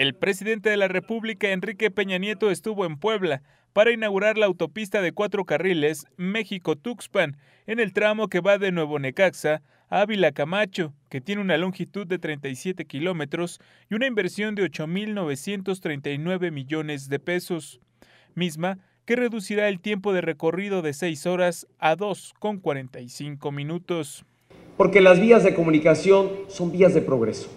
El presidente de la República, Enrique Peña Nieto, estuvo en Puebla para inaugurar la autopista de cuatro carriles México-Tuxpan en el tramo que va de Nuevo Necaxa a Ávila Camacho, que tiene una longitud de 37 kilómetros y una inversión de 8.939 millones de pesos, misma que reducirá el tiempo de recorrido de 6 horas a 2,45 minutos. Porque las vías de comunicación son vías de progreso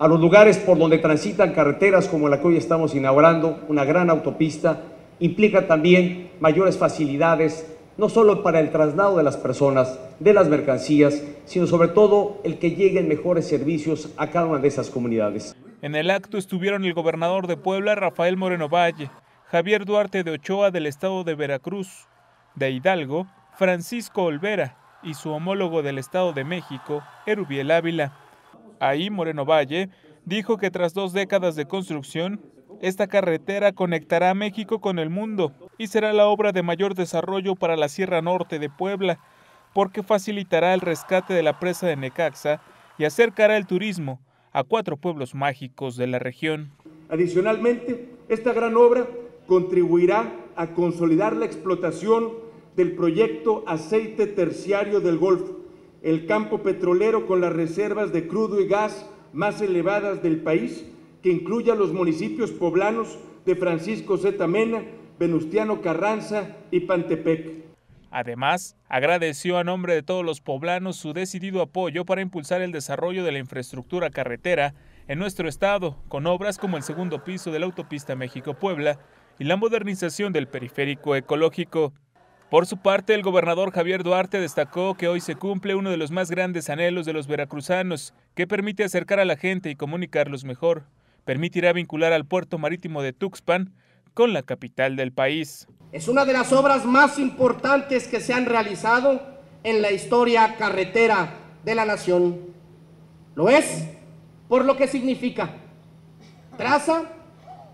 a los lugares por donde transitan carreteras como la que hoy estamos inaugurando, una gran autopista, implica también mayores facilidades, no solo para el traslado de las personas, de las mercancías, sino sobre todo el que lleguen mejores servicios a cada una de esas comunidades. En el acto estuvieron el gobernador de Puebla, Rafael Moreno Valle, Javier Duarte de Ochoa del estado de Veracruz, de Hidalgo, Francisco Olvera y su homólogo del estado de México, Erubiel Ávila ahí Moreno Valle, dijo que tras dos décadas de construcción, esta carretera conectará a México con el mundo y será la obra de mayor desarrollo para la Sierra Norte de Puebla, porque facilitará el rescate de la presa de Necaxa y acercará el turismo a cuatro pueblos mágicos de la región. Adicionalmente, esta gran obra contribuirá a consolidar la explotación del proyecto aceite terciario del Golfo, el campo petrolero con las reservas de crudo y gas más elevadas del país, que incluya los municipios poblanos de Francisco Z. Mena, Venustiano Carranza y Pantepec. Además, agradeció a nombre de todos los poblanos su decidido apoyo para impulsar el desarrollo de la infraestructura carretera en nuestro estado, con obras como el segundo piso de la autopista México-Puebla y la modernización del periférico ecológico. Por su parte, el gobernador Javier Duarte destacó que hoy se cumple uno de los más grandes anhelos de los veracruzanos, que permite acercar a la gente y comunicarlos mejor. Permitirá vincular al puerto marítimo de Tuxpan con la capital del país. Es una de las obras más importantes que se han realizado en la historia carretera de la nación. Lo es por lo que significa. Traza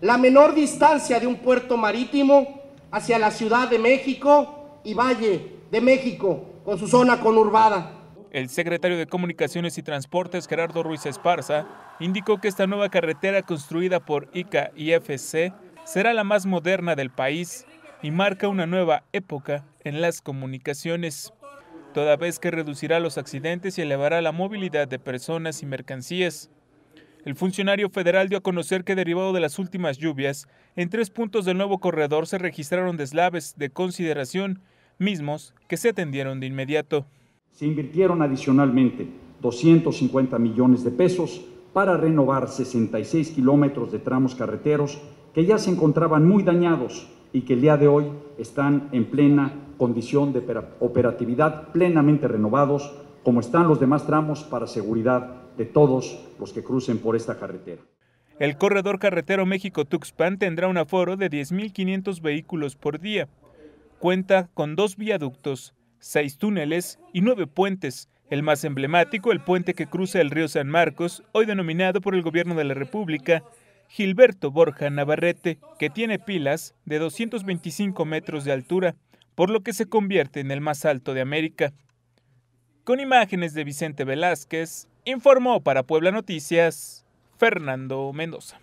la menor distancia de un puerto marítimo hacia la Ciudad de México y Valle de México con su zona conurbada. El secretario de Comunicaciones y Transportes, Gerardo Ruiz Esparza, indicó que esta nueva carretera construida por ICA y FC será la más moderna del país y marca una nueva época en las comunicaciones, toda vez que reducirá los accidentes y elevará la movilidad de personas y mercancías. El funcionario federal dio a conocer que derivado de las últimas lluvias, en tres puntos del nuevo corredor se registraron deslaves de consideración, mismos que se atendieron de inmediato. Se invirtieron adicionalmente 250 millones de pesos para renovar 66 kilómetros de tramos carreteros que ya se encontraban muy dañados y que el día de hoy están en plena condición de operatividad, plenamente renovados, como están los demás tramos para seguridad de todos los que crucen por esta carretera. El corredor carretero México-Tuxpan tendrá un aforo de 10.500 vehículos por día. Cuenta con dos viaductos, seis túneles y nueve puentes. El más emblemático, el puente que cruza el río San Marcos, hoy denominado por el gobierno de la República Gilberto Borja Navarrete, que tiene pilas de 225 metros de altura, por lo que se convierte en el más alto de América. Con imágenes de Vicente Velázquez, informó para Puebla Noticias Fernando Mendoza.